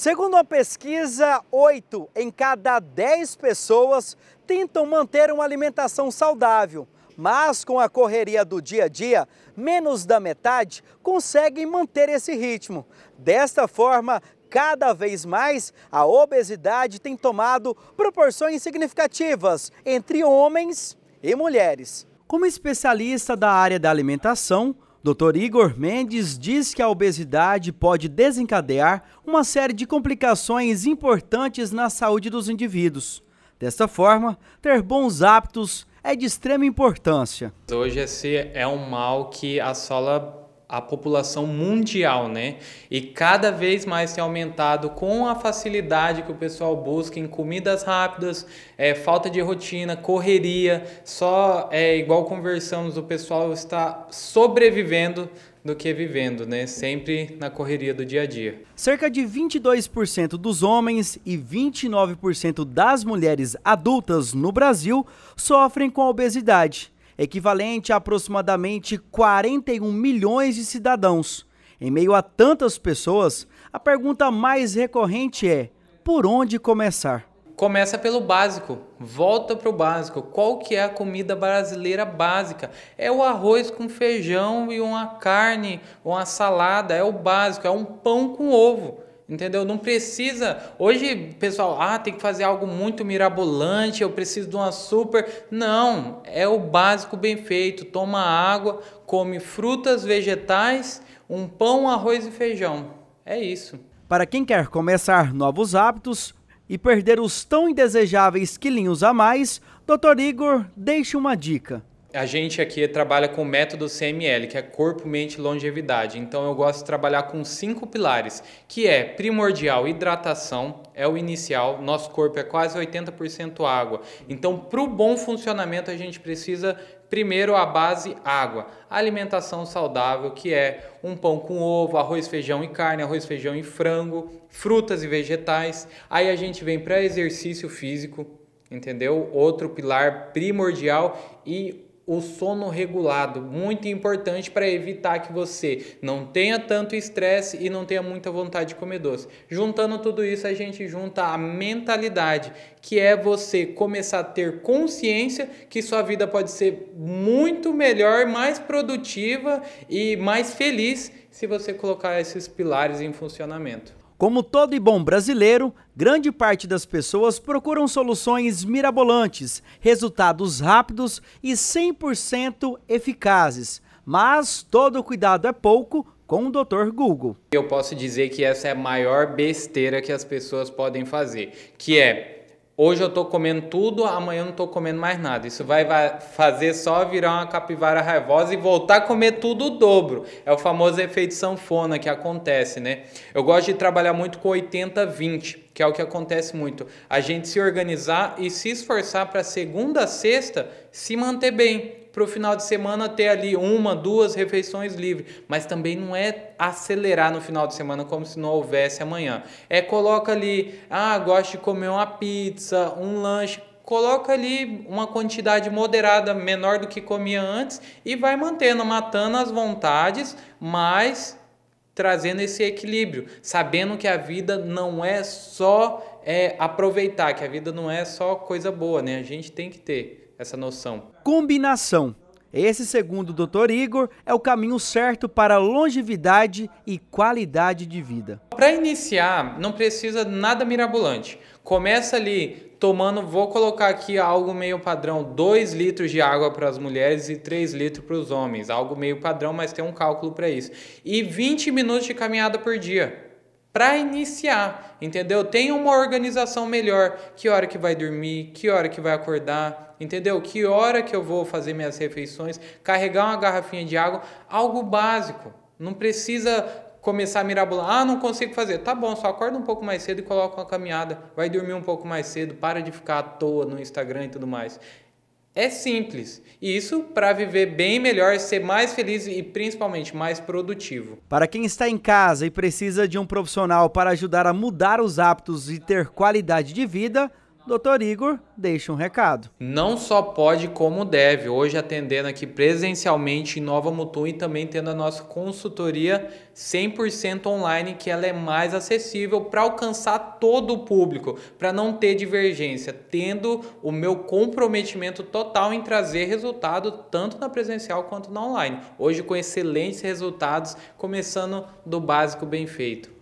Segundo a pesquisa, 8 em cada 10 pessoas tentam manter uma alimentação saudável, mas com a correria do dia a dia, menos da metade conseguem manter esse ritmo. Desta forma, cada vez mais, a obesidade tem tomado proporções significativas entre homens e mulheres. Como especialista da área da alimentação, Dr. Igor Mendes diz que a obesidade pode desencadear uma série de complicações importantes na saúde dos indivíduos. Desta forma, ter bons hábitos é de extrema importância. Hoje esse é um mal que assola a população mundial, né? E cada vez mais tem aumentado com a facilidade que o pessoal busca em comidas rápidas, é, falta de rotina, correria, só é igual conversamos, o pessoal está sobrevivendo do que vivendo, né? Sempre na correria do dia a dia. Cerca de 22% dos homens e 29% das mulheres adultas no Brasil sofrem com obesidade equivalente a aproximadamente 41 milhões de cidadãos. Em meio a tantas pessoas, a pergunta mais recorrente é: por onde começar? Começa pelo básico, volta para o básico. Qual que é a comida brasileira básica? É o arroz com feijão e uma carne, uma salada, é o básico, é um pão com ovo. Entendeu? Não precisa. Hoje, pessoal, ah, tem que fazer algo muito mirabolante, eu preciso de uma super. Não, é o básico bem feito. Toma água, come frutas, vegetais, um pão, arroz e feijão. É isso. Para quem quer começar novos hábitos e perder os tão indesejáveis quilinhos a mais, Dr. Igor deixa uma dica a gente aqui trabalha com o método CML, que é corpo, mente, longevidade. Então eu gosto de trabalhar com cinco pilares, que é primordial hidratação, é o inicial, nosso corpo é quase 80% água. Então, para o bom funcionamento, a gente precisa primeiro a base água. Alimentação saudável, que é um pão com ovo, arroz, feijão e carne, arroz, feijão e frango, frutas e vegetais. Aí a gente vem para exercício físico, entendeu? Outro pilar primordial e o sono regulado, muito importante para evitar que você não tenha tanto estresse e não tenha muita vontade de comer doce. Juntando tudo isso, a gente junta a mentalidade, que é você começar a ter consciência que sua vida pode ser muito melhor, mais produtiva e mais feliz se você colocar esses pilares em funcionamento. Como todo e bom brasileiro, grande parte das pessoas procuram soluções mirabolantes, resultados rápidos e 100% eficazes. Mas todo cuidado é pouco com o Dr. Google. Eu posso dizer que essa é a maior besteira que as pessoas podem fazer, que é Hoje eu estou comendo tudo, amanhã eu não estou comendo mais nada. Isso vai, vai fazer só virar uma capivara raivosa e voltar a comer tudo o dobro. É o famoso efeito sanfona que acontece, né? Eu gosto de trabalhar muito com 80-20, que é o que acontece muito. A gente se organizar e se esforçar para segunda a sexta se manter bem para o final de semana ter ali uma, duas refeições livres. Mas também não é acelerar no final de semana como se não houvesse amanhã. É coloca ali, ah, gosto de comer uma pizza, um lanche coloca ali uma quantidade moderada, menor do que comia antes, e vai mantendo, matando as vontades, mas trazendo esse equilíbrio, sabendo que a vida não é só é, aproveitar, que a vida não é só coisa boa, né? A gente tem que ter essa noção. Combinação. Esse, segundo o Dr. Igor, é o caminho certo para longevidade e qualidade de vida. Para iniciar, não precisa nada mirabolante. Começa ali tomando, vou colocar aqui algo meio padrão, 2 litros de água para as mulheres e 3 litros para os homens, algo meio padrão, mas tem um cálculo para isso. E 20 minutos de caminhada por dia para iniciar, entendeu? Tenha uma organização melhor, que hora que vai dormir, que hora que vai acordar, entendeu? Que hora que eu vou fazer minhas refeições, carregar uma garrafinha de água, algo básico. Não precisa começar a mirabolar, ah, não consigo fazer. Tá bom, só acorda um pouco mais cedo e coloca uma caminhada, vai dormir um pouco mais cedo, para de ficar à toa no Instagram e tudo mais. É simples. E isso para viver bem melhor, ser mais feliz e principalmente mais produtivo. Para quem está em casa e precisa de um profissional para ajudar a mudar os hábitos e ter qualidade de vida, Doutor Igor deixa um recado. Não só pode, como deve. Hoje atendendo aqui presencialmente em Nova Mutum e também tendo a nossa consultoria 100% online, que ela é mais acessível para alcançar todo o público, para não ter divergência, tendo o meu comprometimento total em trazer resultado tanto na presencial quanto na online. Hoje com excelentes resultados, começando do básico bem feito.